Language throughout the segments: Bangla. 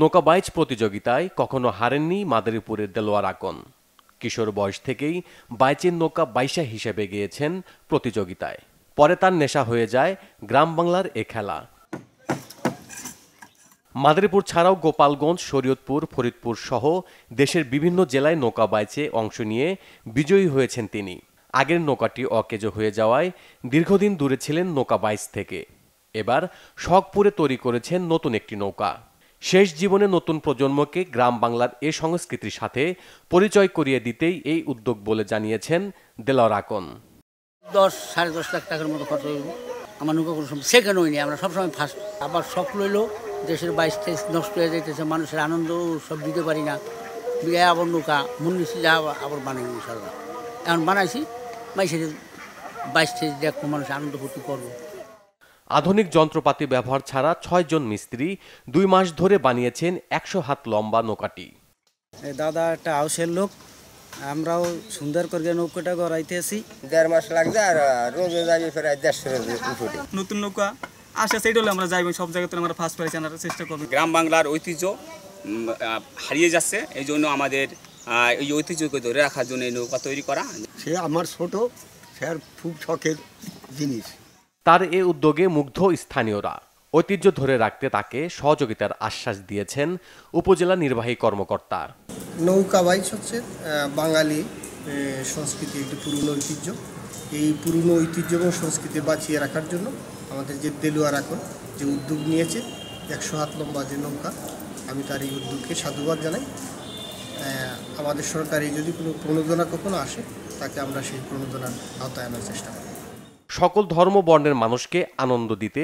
নৌকাবাইজ প্রতিযোগিতায় কখনো হারেননি মাদারীপুরের দেলোয়ার আকন কিশোর বয়স থেকেই বাইচের নৌকা বাইশা হিসেবে গিয়েছেন প্রতিযোগিতায় পরে তার নেশা হয়ে যায় গ্রাম বাংলার এ খেলা মাদারীপুর ছাড়াও গোপালগঞ্জ শরীয়তপুর ফরিদপুর সহ দেশের বিভিন্ন জেলায় নৌকা বাইচে অংশ নিয়ে বিজয়ী হয়েছেন তিনি আগের নৌকাটি অকেজো হয়ে যাওয়ায় দীর্ঘদিন দূরে ছিলেন নৌকা বাইচ থেকে এবার শখপুরে তৈরি করেছেন নতুন একটি নৌকা শেষ জীবনে নতুন প্রজন্মকে গ্রাম বাংলার এ সংস্কৃতির সাথে পরিচয় করিয়ে দিতেই এই উদ্যোগ বলে জানিয়েছেন দেলার আকন দশ সাড়ে দশ লাখ টাকার মতো খরচ হইব আমার নৌকা কোনো সময় সেকেন্ড হইনি আমরা সবসময় ফার্স্ট আবার শখ লইল দেশের বাইশ তেইশ নষ্ট হয়ে যাইতেছে মানুষের আনন্দ সব দিতে পারি না বিয়ে আবার নৌকা মুন্নিছি যা আবার বানাই ইনশাল্লাহ এখন বানাইছি মাইসের বাইশ তেইশ দেখো মানুষ আনন্দ ফুর্তি করবো আধুনিক যন্ত্রপাতি ব্যবহার ছাড়া ছয়জন মিস্ত্রি দুই মাস ধরে বানিয়েছেন একশো হাত লম্বা নৌকাটি দাদা একটা হাউসের লোক আমরাও সুন্দর করে নৌকাটা গড়াইতেছি দেড় মাস লাগছে আর রোজে যাবে নতুন নৌকা আশা সেটা হলে আমরা যাইব সব জায়গাতে আমরা ফার্স্ট প্রাইজ আনার চেষ্টা করবো গ্রাম বাংলার ঐতিহ্য হারিয়ে যাচ্ছে এই জন্য আমাদের এই ঐতিহ্যকে ধরে রাখার জন্য এই নৌকা তৈরি করা সে আমার ছোট আর খুব শখের জিনিস তার এ উদ্যোগে মুগ্ধ স্থানীয়রা ঐতিহ্য ধরে রাখতে তাকে সহযোগিতার আশ্বাস দিয়েছেন উপজেলা নির্বাহী কর্মকর্তা নৌকা বাইচ হচ্ছে বাঙালি সংস্কৃতি একটি পুরনো ঐতিহ্য এই পুরনো ঐতিহ্য এবং সংস্কৃতি বাঁচিয়ে রাখার জন্য আমাদের যে দেলুয়ার এখন যে উদ্যোগ নিয়েছে একশো হাত লম্বা যে নৌকা আমি তার এই উদ্যোগকে সাধুবাদ জানাই আমাদের সরকারে যদি কোনো প্রণোদনা কখনো আসে তাকে আমরা সেই প্রণোদনার আওতায় আনার চেষ্টা করি সকল ধর্ম বর্ণের মানুষকে আনন্দ দিতে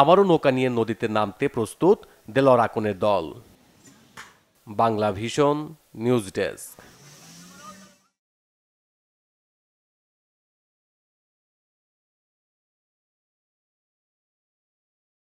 আবারও নৌকা নিয়ে নদীতে নামতে প্রস্তুত দেলর আকনের দল বাংলা ভিশন নিউজ ডেস্ক